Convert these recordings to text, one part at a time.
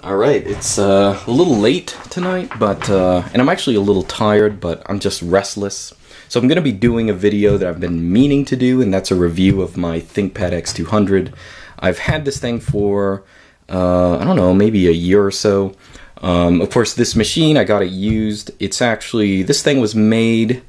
All right, it's uh, a little late tonight, but uh, and I'm actually a little tired, but I'm just restless. So I'm going to be doing a video that I've been meaning to do, and that's a review of my ThinkPad X200. I've had this thing for uh, I don't know, maybe a year or so. Um, of course, this machine I got it used. It's actually this thing was made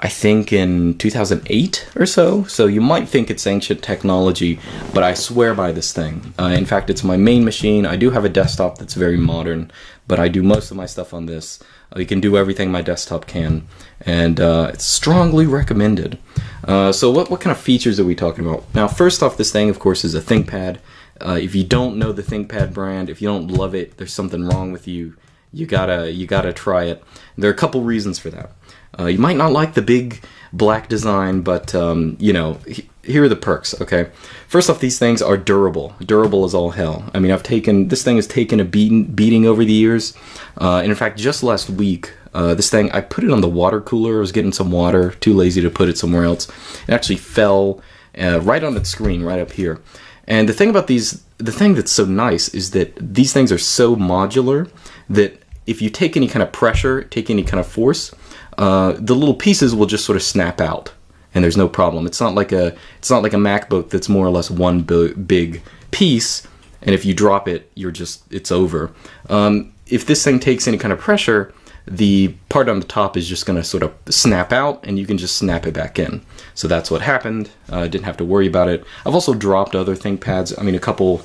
I think in 2008 or so. So you might think it's ancient technology, but I swear by this thing. Uh, in fact, it's my main machine. I do have a desktop that's very modern, but I do most of my stuff on this. Uh, you can do everything my desktop can, and uh, it's strongly recommended. Uh, so what, what kind of features are we talking about? Now, first off, this thing, of course, is a ThinkPad. Uh, if you don't know the ThinkPad brand, if you don't love it, there's something wrong with you you gotta you gotta try it. There are a couple reasons for that. Uh, you might not like the big black design, but um, you know, he, here are the perks. Okay, first off, these things are durable. Durable as all hell. I mean, I've taken this thing has taken a beating, beating over the years, uh, and in fact, just last week. Uh, this thing, I put it on the water cooler. I was getting some water, too lazy to put it somewhere else. It actually fell uh, right on its screen, right up here. And the thing about these the thing that's so nice is that these things are so modular that if you take any kind of pressure, take any kind of force, uh, the little pieces will just sort of snap out, and there's no problem. It's not like a it's not like a MacBook that's more or less one big piece, and if you drop it, you're just it's over. Um, if this thing takes any kind of pressure, the part on the top is just going to sort of snap out and you can just snap it back in. So that's what happened. Uh, I uh, didn't have to worry about it. I've also dropped other ThinkPads. I mean, a couple,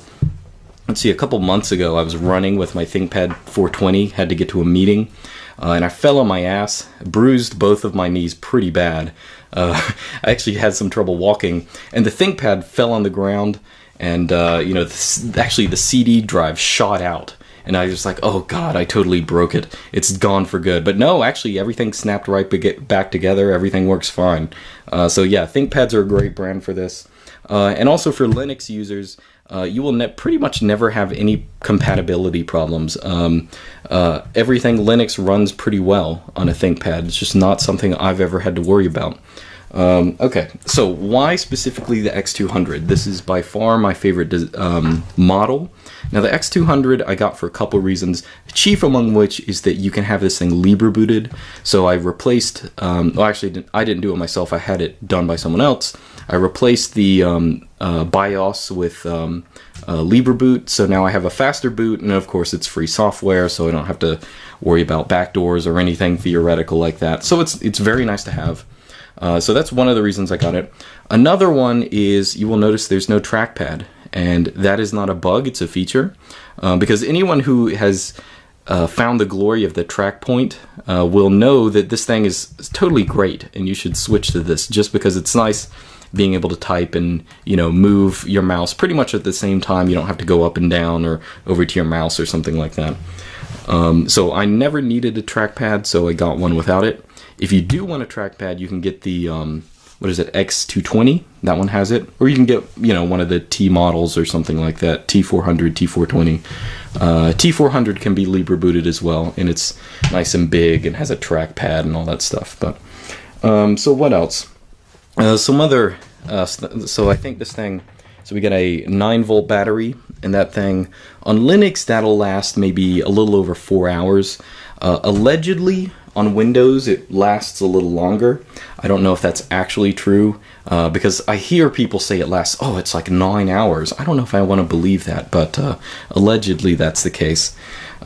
let's see, a couple months ago, I was running with my ThinkPad 420, had to get to a meeting, uh, and I fell on my ass, bruised both of my knees pretty bad. Uh, I actually had some trouble walking, and the ThinkPad fell on the ground, and, uh, you know, actually the CD drive shot out and I was like, oh god, I totally broke it. It's gone for good. But no, actually, everything snapped right back together. Everything works fine. Uh, so yeah, ThinkPads are a great brand for this. Uh, and also for Linux users, uh, you will pretty much never have any compatibility problems. Um, uh, everything Linux runs pretty well on a ThinkPad. It's just not something I've ever had to worry about. Um, okay, so why specifically the X200? This is by far my favorite um, model. Now the X200 I got for a couple reasons, chief among which is that you can have this thing Libre booted. So I replaced, um, well actually I didn't do it myself, I had it done by someone else. I replaced the um, uh, BIOS with um, uh, Libre boot, so now I have a faster boot, and of course it's free software, so I don't have to worry about backdoors or anything theoretical like that. So it's, it's very nice to have. Uh, so that's one of the reasons I got it. Another one is you will notice there's no trackpad, and that is not a bug, it's a feature. Uh, because anyone who has uh, found the glory of the track point uh, will know that this thing is totally great, and you should switch to this just because it's nice being able to type and you know move your mouse pretty much at the same time. You don't have to go up and down or over to your mouse or something like that. Um, so I never needed a trackpad, so I got one without it. If you do want a trackpad, you can get the um, what is it X220? That one has it, or you can get you know one of the T models or something like that. T400, T420. Uh, T400 can be Libra booted as well, and it's nice and big and has a trackpad and all that stuff. But um, so what else? Uh, some other. Uh, so I think this thing. So we got a 9 volt battery, and that thing on Linux that'll last maybe a little over four hours. Uh, allegedly, on Windows, it lasts a little longer. I don't know if that's actually true uh, because I hear people say it lasts, oh, it's like nine hours. I don't know if I want to believe that, but uh, allegedly that's the case.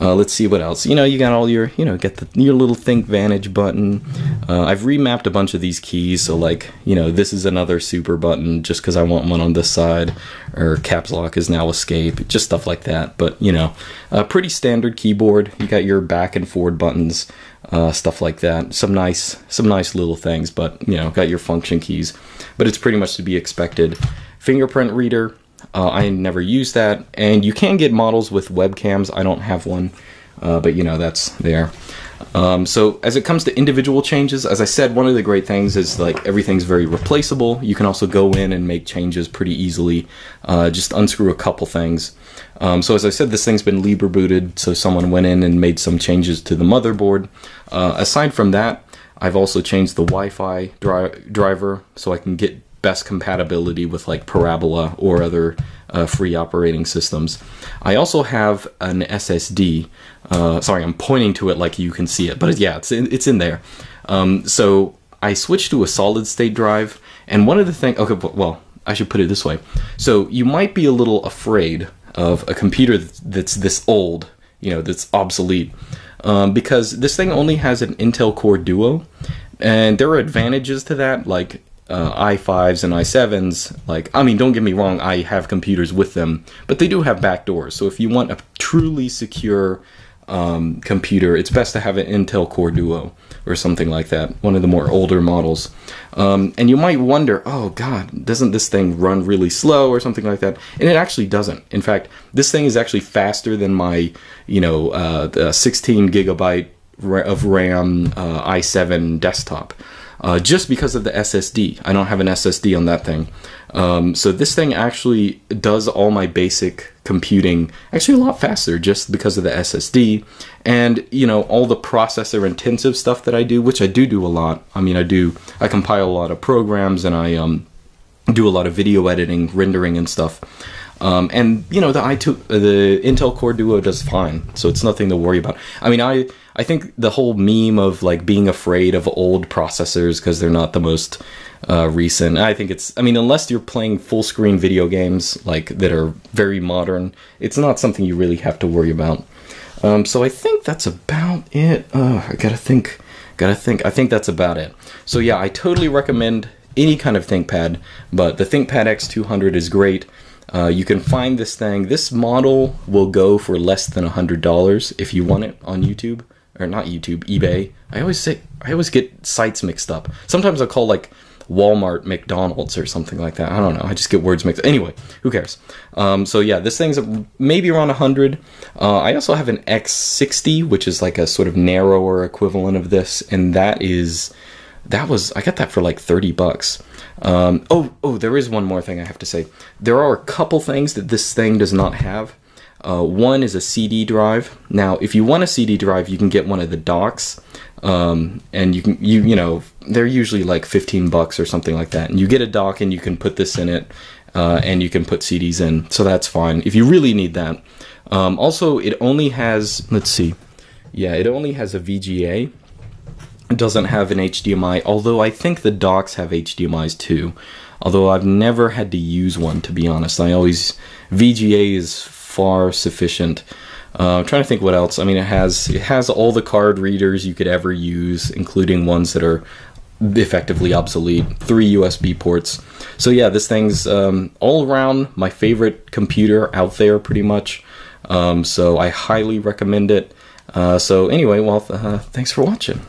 Uh, let's see what else. You know, you got all your, you know, get the, your little Think Vantage button. Uh, I've remapped a bunch of these keys, so like, you know, this is another super button just because I want one on this side, or caps lock is now escape, just stuff like that. But, you know, a pretty standard keyboard. You got your back and forward buttons, uh, stuff like that. Some nice, some nice little things, but, you know, got your function keys. But it's pretty much to be expected. Fingerprint reader, uh, I never use that, and you can get models with webcams. I don't have one, uh, but you know that's there. Um, so as it comes to individual changes, as I said, one of the great things is like everything's very replaceable. You can also go in and make changes pretty easily. Uh, just unscrew a couple things. Um, so as I said, this thing's been Libre booted, so someone went in and made some changes to the motherboard. Uh, aside from that, I've also changed the Wi-Fi dri driver so I can get best compatibility with like Parabola or other uh, free operating systems. I also have an SSD. Uh, sorry, I'm pointing to it like you can see it, but yeah, it's in, it's in there. Um, so I switched to a solid state drive, and one of the things, okay, well, I should put it this way. So you might be a little afraid of a computer that's this old, you know, that's obsolete, um, because this thing only has an Intel Core Duo, and there are advantages to that, like uh, i5s and i7s, like, I mean, don't get me wrong, I have computers with them, but they do have backdoors. So if you want a truly secure um, computer, it's best to have an Intel Core Duo or something like that, one of the more older models. Um, and you might wonder, oh God, doesn't this thing run really slow or something like that? And it actually doesn't. In fact, this thing is actually faster than my, you know, uh, 16 gigabyte of RAM uh, i7 desktop. Uh, just because of the SSD. I don't have an SSD on that thing. Um, so this thing actually does all my basic computing actually a lot faster just because of the SSD and you know all the processor intensive stuff that I do, which I do do a lot. I mean, I do I compile a lot of programs and I um, do a lot of video editing, rendering, and stuff. Um, and you know the i2 the Intel Core Duo does fine, so it's nothing to worry about. I mean, I I think the whole meme of like being afraid of old processors because they're not the most uh, recent. I think it's I mean, unless you're playing full screen video games like that are very modern, it's not something you really have to worry about. Um, so I think that's about it. I gotta think, gotta think. I think that's about it. So yeah, I totally recommend any kind of ThinkPad, but the ThinkPad X200 is great. Uh, you can find this thing. This model will go for less than $100 if you want it on YouTube. Or not YouTube, eBay. I always say, I always get sites mixed up. Sometimes I'll call like Walmart, McDonald's, or something like that. I don't know. I just get words mixed. Anyway, who cares? Um, so yeah, this thing's maybe around 100. Uh, I also have an X60, which is like a sort of narrower equivalent of this, and that is that was I got that for like 30 bucks. Um, oh, oh, there is one more thing I have to say. There are a couple things that this thing does not have. Uh, one is a CD drive. Now, if you want a CD drive, you can get one of the docks, um, and you can you you know they're usually like 15 bucks or something like that. And you get a dock, and you can put this in it, uh, and you can put CDs in. So that's fine if you really need that. Um, also, it only has let's see, yeah, it only has a VGA doesn't have an HDMI, although I think the docks have HDMIs too. Although I've never had to use one, to be honest. I always, VGA is far sufficient. Uh, I'm trying to think what else. I mean, it has it has all the card readers you could ever use, including ones that are effectively obsolete. Three USB ports. So yeah, this thing's um, all around my favorite computer out there, pretty much. Um, so I highly recommend it. Uh, so anyway, well, uh, thanks for watching.